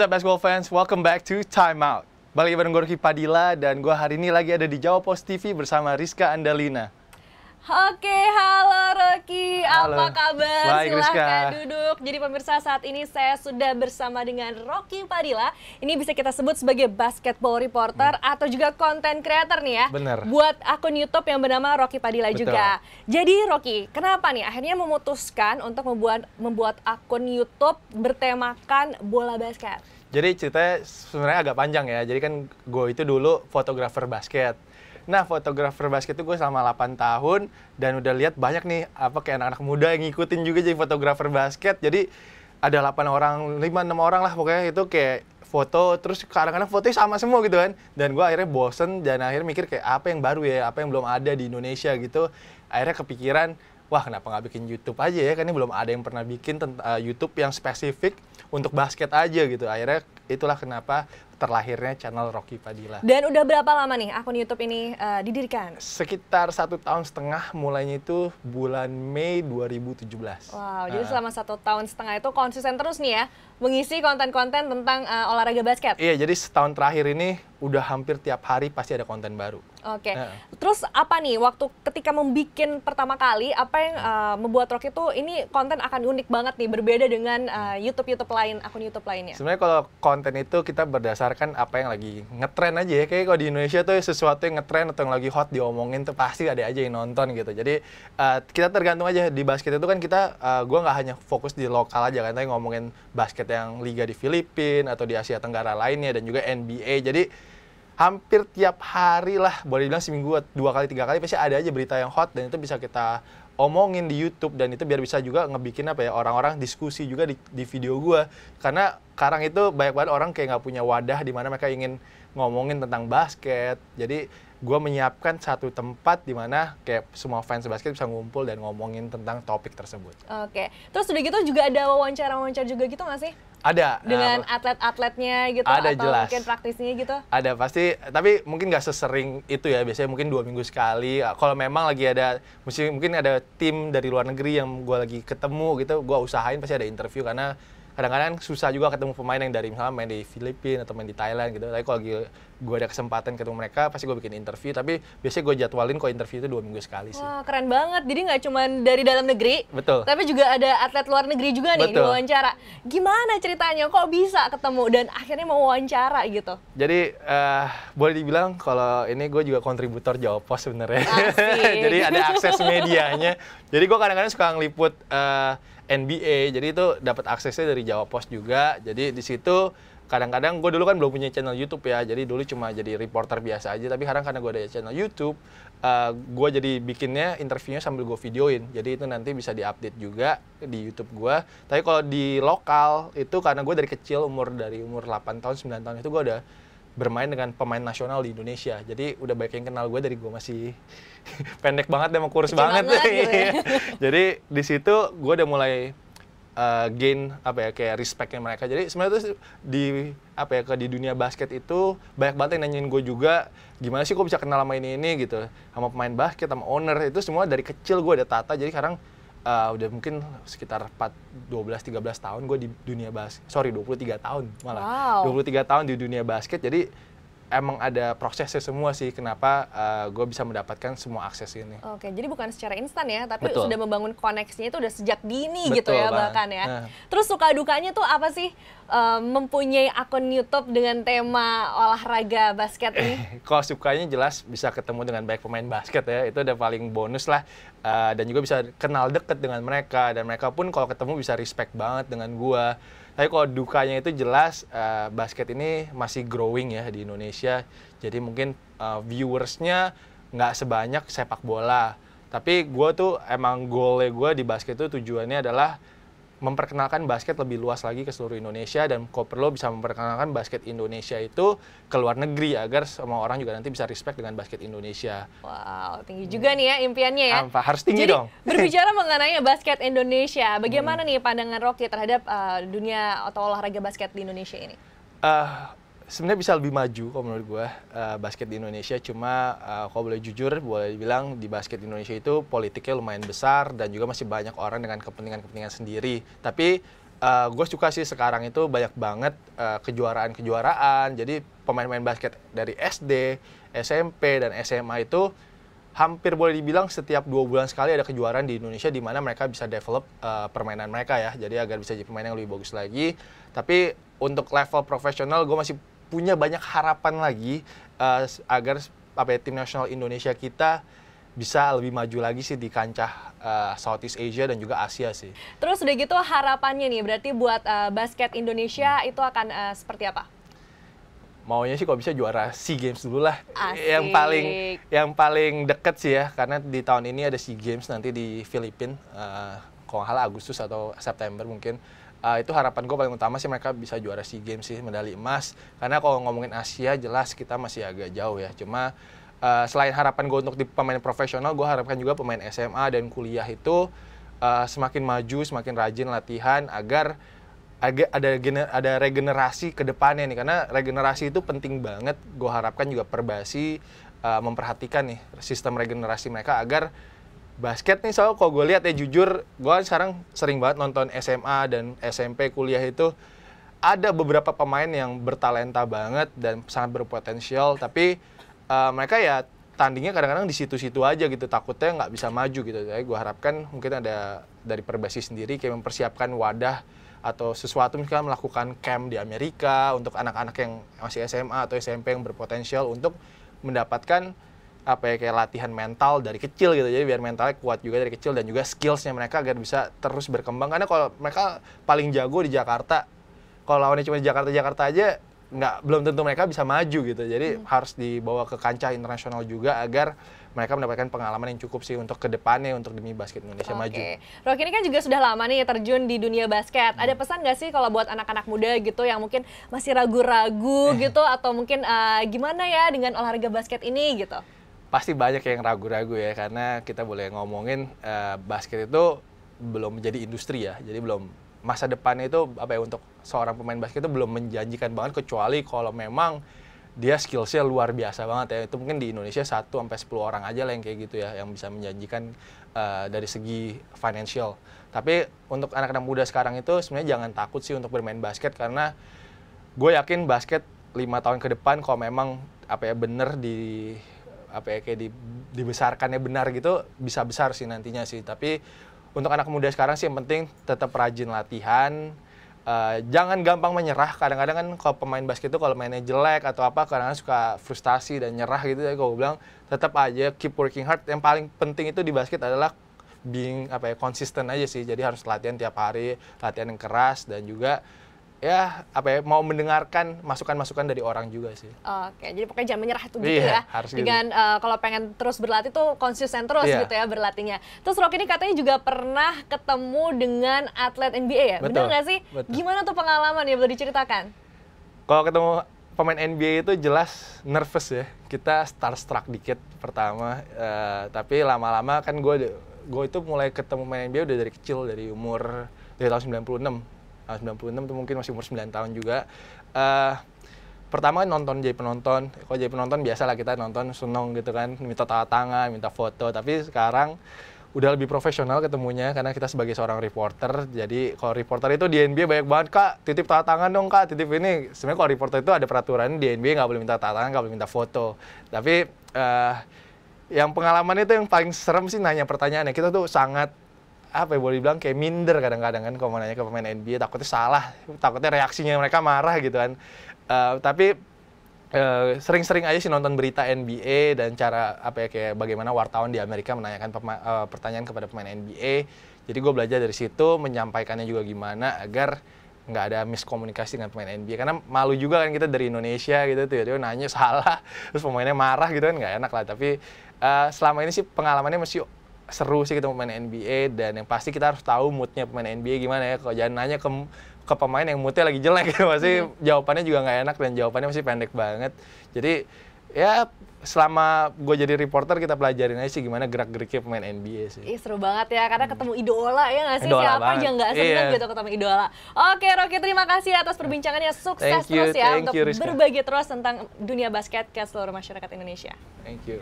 What's up basketball fans, welcome back to Time Out. Balik bareng gue Padilla dan gue hari ini lagi ada di Jawa Post TV bersama Rizka Andalina. Oke, halo Rocky. Halo. Apa kabar? Baik, Silahkan Rizka. duduk. Jadi pemirsa, saat ini saya sudah bersama dengan Rocky Padilla. Ini bisa kita sebut sebagai basketball reporter hmm. atau juga content creator nih ya. Bener. Buat akun YouTube yang bernama Rocky Padilla Betul. juga. Jadi Rocky, kenapa nih akhirnya memutuskan untuk membuat membuat akun YouTube bertemakan bola basket? Jadi ceritanya sebenarnya agak panjang ya. Jadi kan gue itu dulu fotografer basket Nah, fotografer basket itu gue selama 8 tahun dan udah lihat banyak nih apa kayak anak-anak muda yang ngikutin juga jadi fotografer basket. Jadi ada 8 orang, 5 6 orang lah pokoknya itu kayak foto terus kadang-kadang fotonya sama semua gitu kan. Dan gue akhirnya bosen dan akhirnya mikir kayak apa yang baru ya, apa yang belum ada di Indonesia gitu. Akhirnya kepikiran Wah, kenapa nggak bikin YouTube aja ya? Kan ini belum ada yang pernah bikin eh, YouTube yang spesifik untuk basket aja gitu. Akhirnya itulah kenapa terlahirnya channel Rocky Padilla. Dan udah berapa lama nih akun YouTube ini uh, didirikan? Sekitar satu tahun setengah, mulainya itu bulan Mei 2017. Wow, uh. jadi ah. selama satu tahun setengah itu konsisten terus nih ya, mengisi konten-konten tentang uh, olahraga basket? Iya, jadi setahun terakhir ini udah hampir tiap hari pasti ada konten baru. Oke, okay. uh. terus apa nih waktu ketika membuat pertama kali, apa yang uh, membuat Rocky itu ini konten akan unik banget nih, berbeda dengan YouTube-YouTube uh, lain, akun YouTube lainnya? Sebenarnya kalau konten itu kita berdasar mendengarkan apa yang lagi ngetren aja ya. Kayak kalau di Indonesia tuh sesuatu yang ngetren atau yang lagi hot diomongin tuh pasti ada aja yang nonton gitu. Jadi uh, kita tergantung aja di basket itu kan kita, uh, eh, gue nggak hanya fokus di lokal aja kan, tapi ngomongin basket yang liga di Filipina atau di Asia Tenggara lainnya dan juga NBA. Jadi hampir tiap hari lah, boleh dibilang seminggu dua kali tiga kali pasti ada aja berita yang hot dan itu bisa kita omongin di YouTube dan itu biar bisa juga ngebikin apa ya orang-orang diskusi juga di, di video gue karena sekarang itu banyak banget orang kayak nggak punya wadah di mana mereka ingin ngomongin tentang basket jadi gue menyiapkan satu tempat di mana kayak semua fans basket bisa ngumpul dan ngomongin tentang topik tersebut. Oke, okay. terus udah gitu juga ada wawancara-wawancara juga gitu nggak sih? Ada. Dengan uh, atlet-atletnya gitu ada, atau jelas. mungkin praktisnya gitu? Ada pasti, tapi mungkin nggak sesering itu ya. Biasanya mungkin dua minggu sekali. Kalau memang lagi ada, mungkin ada tim dari luar negeri yang gue lagi ketemu gitu, gue usahain pasti ada interview karena kadang-kadang susah juga ketemu pemain yang dari misalnya main di Filipina atau main di Thailand gitu. Tapi kalau gue ada kesempatan ketemu mereka, pasti gue bikin interview. Tapi biasanya gue jadwalin kok interview itu dua minggu sekali sih. Wah keren banget. Jadi nggak cuma dari dalam negeri, betul. Tapi juga ada atlet luar negeri juga nih betul. diwawancara. Gimana ceritanya? Kok bisa ketemu dan akhirnya mau wawancara gitu? Jadi uh, boleh dibilang kalau ini gue juga kontributor jawab Pos sebenarnya. Jadi ada akses medianya. Jadi gue kadang-kadang suka ngeliput. Uh, NBA jadi itu dapat aksesnya dari Jawa Post juga jadi di situ kadang-kadang gue dulu kan belum punya channel YouTube ya jadi dulu cuma jadi reporter biasa aja tapi sekarang karena gue ada channel YouTube uh, eh, gue jadi bikinnya interviewnya sambil gue videoin jadi itu nanti bisa diupdate juga di YouTube gue tapi kalau di lokal itu karena gue dari kecil umur dari umur 8 tahun 9 tahun itu gue udah bermain dengan pemain nasional di Indonesia. Jadi udah banyak yang kenal gue dari gue masih pendek banget dan kurus banget. banget gitu ya. Iya. Jadi di situ gue udah mulai uh, gain apa ya kayak respectnya mereka jadi sebenarnya tuh di apa ya ke di dunia basket itu banyak banget yang nanyain gue juga gimana sih gue bisa kenal sama ini ini gitu sama pemain basket sama owner itu semua dari kecil gue ada tata jadi sekarang uh, udah mungkin sekitar 4 12 13 tahun gue di dunia basket. Sorry, 23 tahun malah. Wow. 23 tahun di dunia basket. Jadi emang ada prosesnya semua sih kenapa uh, eh, gue bisa mendapatkan semua akses ini. Oke, jadi bukan secara instan ya, tapi Betul. sudah membangun koneksinya itu udah sejak dini Betul gitu ya bang. bahkan ya. Nah. Terus suka dukanya tuh apa sih uh, mempunyai akun YouTube dengan tema olahraga basket ini? kalau sukanya jelas bisa ketemu dengan banyak pemain basket ya, itu udah paling bonus lah. Uh, dan juga bisa kenal deket dengan mereka dan mereka pun kalau ketemu bisa respect banget dengan gue tapi kalau dukanya itu jelas uh, basket ini masih growing ya di Indonesia. Jadi mungkin uh, viewersnya nggak sebanyak sepak bola. Tapi gue tuh emang goalnya gue di basket itu tujuannya adalah memperkenalkan basket lebih luas lagi ke seluruh Indonesia dan Koperlo bisa memperkenalkan basket Indonesia itu ke luar negeri agar semua orang juga nanti bisa respect dengan basket Indonesia. Wow, tinggi juga hmm. nih ya impiannya ya. Ampa, harus tinggi Jadi, dong. berbicara mengenai basket Indonesia, bagaimana hmm. nih pandangan Rocky terhadap uh, dunia atau olahraga basket di Indonesia ini? Uh, sebenarnya bisa lebih maju kalau menurut gue uh, basket di Indonesia cuma uh, kalau boleh jujur boleh bilang di basket di Indonesia itu politiknya lumayan besar dan juga masih banyak orang dengan kepentingan-kepentingan sendiri tapi uh, eh, gue suka sih sekarang itu banyak banget eh, kejuaraan-kejuaraan uh, jadi pemain-pemain basket dari SD SMP dan SMA itu hampir boleh dibilang setiap dua bulan sekali ada kejuaraan di Indonesia di mana mereka bisa develop uh, permainan mereka ya jadi agar bisa jadi pemain yang lebih bagus lagi tapi untuk level profesional gue masih punya banyak harapan lagi uh, agar apa ya, tim nasional Indonesia kita bisa lebih maju lagi sih di kancah uh, Southeast Asia dan juga Asia sih. Terus udah gitu harapannya nih berarti buat uh, basket Indonesia hmm. itu akan uh, seperti apa? Maunya sih kalau bisa juara SEA Games dulu lah. Yang paling yang paling deket sih ya karena di tahun ini ada SEA Games nanti di Filipina uh, kalau nggak Agustus atau September mungkin uh, itu harapan gue paling utama sih mereka bisa juara SEA Games sih medali emas karena kalau ngomongin Asia jelas kita masih agak jauh ya cuma uh, selain harapan gue untuk di pemain profesional gue harapkan juga pemain SMA dan kuliah itu uh, semakin maju semakin rajin latihan agar agak ada gener, ada regenerasi ke depannya nih karena regenerasi itu penting banget gue harapkan juga perbasi uh, memperhatikan nih sistem regenerasi mereka agar basket nih soal kalau gue lihat ya jujur gue sekarang sering banget nonton SMA dan SMP kuliah itu ada beberapa pemain yang bertalenta banget dan sangat berpotensial tapi uh, mereka ya tandingnya kadang-kadang di situ-situ aja gitu takutnya nggak bisa maju gitu jadi gue harapkan mungkin ada dari perbasi sendiri kayak mempersiapkan wadah atau sesuatu misalnya melakukan camp di Amerika untuk anak-anak yang masih SMA atau SMP yang berpotensial untuk mendapatkan apa ya kayak latihan mental dari kecil gitu jadi biar mentalnya kuat juga dari kecil dan juga skillsnya mereka agar bisa terus berkembang karena kalau mereka paling jago di Jakarta kalau lawannya cuma di Jakarta Jakarta aja nggak belum tentu mereka bisa maju gitu jadi hmm. harus dibawa ke kancah internasional juga agar mereka mendapatkan pengalaman yang cukup sih untuk kedepannya untuk demi basket Indonesia okay. maju. Rocky ini kan juga sudah lama nih terjun di dunia basket. Hmm. Ada pesan nggak sih kalau buat anak-anak muda gitu yang mungkin masih ragu-ragu gitu atau mungkin uh, gimana ya dengan olahraga basket ini gitu? pasti banyak yang ragu-ragu ya karena kita boleh ngomongin uh, basket itu belum menjadi industri ya jadi belum masa depannya itu apa ya untuk seorang pemain basket itu belum menjanjikan banget kecuali kalau memang dia skillsnya luar biasa banget ya itu mungkin di Indonesia 1 sampai sepuluh orang aja lah yang kayak gitu ya yang bisa menjanjikan uh, dari segi financial tapi untuk anak-anak muda sekarang itu sebenarnya jangan takut sih untuk bermain basket karena gue yakin basket lima tahun ke depan kalau memang apa ya bener di apa ya kayak di, dibesarkannya benar gitu bisa besar sih nantinya sih. Tapi untuk anak muda sekarang sih yang penting tetap rajin latihan. Uh, jangan gampang menyerah. Kadang-kadang kan kalau pemain basket itu kalau mainnya jelek atau apa, kadang-kadang suka frustasi dan nyerah gitu. ya kalau bilang tetap aja keep working hard. Yang paling penting itu di basket adalah being apa ya konsisten aja sih. Jadi harus latihan tiap hari, latihan yang keras dan juga ya apa ya mau mendengarkan masukan-masukan dari orang juga sih. Oke, jadi pokoknya jangan menyerah itu gitu iya, ya. Harus gitu. Dengan gitu. Uh, kalau pengen terus berlatih tuh konsisten terus iya. gitu ya berlatihnya. Terus Rocky ini katanya juga pernah ketemu dengan atlet NBA ya. Betul, Benar gak sih? Betul. Gimana tuh pengalaman ya boleh diceritakan? Kalau ketemu pemain NBA itu jelas nervous ya. Kita starstruck dikit pertama, uh, tapi lama-lama kan gue gue itu mulai ketemu main NBA udah dari kecil dari umur dari tahun 96 tahun 96 itu mungkin masih umur 9 tahun juga. Uh, pertama kan nonton jadi penonton kalau jadi penonton biasalah kita nonton seneng gitu kan minta tanda tangan minta foto tapi sekarang udah lebih profesional ketemunya karena kita sebagai seorang reporter jadi kalau reporter itu di NBA banyak banget kak titip tanda tangan dong kak titip ini sebenarnya kalau reporter itu ada peraturan di NBA nggak boleh minta tanda tangan nggak boleh minta foto tapi uh, yang pengalaman itu yang paling serem sih nanya pertanyaannya kita tuh sangat apa ya boleh dibilang kayak minder kadang-kadang kan kalau mau nanya ke pemain NBA takutnya salah takutnya reaksinya mereka marah gitu kan uh, tapi sering eh, sering-sering aja sih nonton berita NBA dan cara apa ya kayak bagaimana wartawan di Amerika menanyakan uh, pertanyaan kepada pemain NBA jadi gue belajar dari situ menyampaikannya juga gimana agar nggak ada miskomunikasi dengan pemain NBA karena malu juga kan kita dari Indonesia gitu tuh dia nanya salah terus pemainnya marah gitu kan nggak enak lah tapi uh, selama ini sih pengalamannya masih seru sih ketemu pemain NBA dan yang pasti kita harus tahu moodnya pemain NBA gimana ya kalau jangan nanya ke ke pemain yang moodnya lagi jelek ya pasti -hmm. jawabannya juga nggak enak dan jawabannya masih pendek banget jadi ya selama gue jadi reporter kita pelajarin aja sih gimana gerak geriknya pemain NBA sih. Ih, seru banget ya karena hmm. ketemu idola ya nggak sih idola siapa aja nggak seneng yeah. gitu ketemu idola. Oke Rocky terima kasih atas perbincangannya sukses thank you, terus ya untuk you, berbagi terus tentang dunia basket ke seluruh masyarakat Indonesia. Thank you.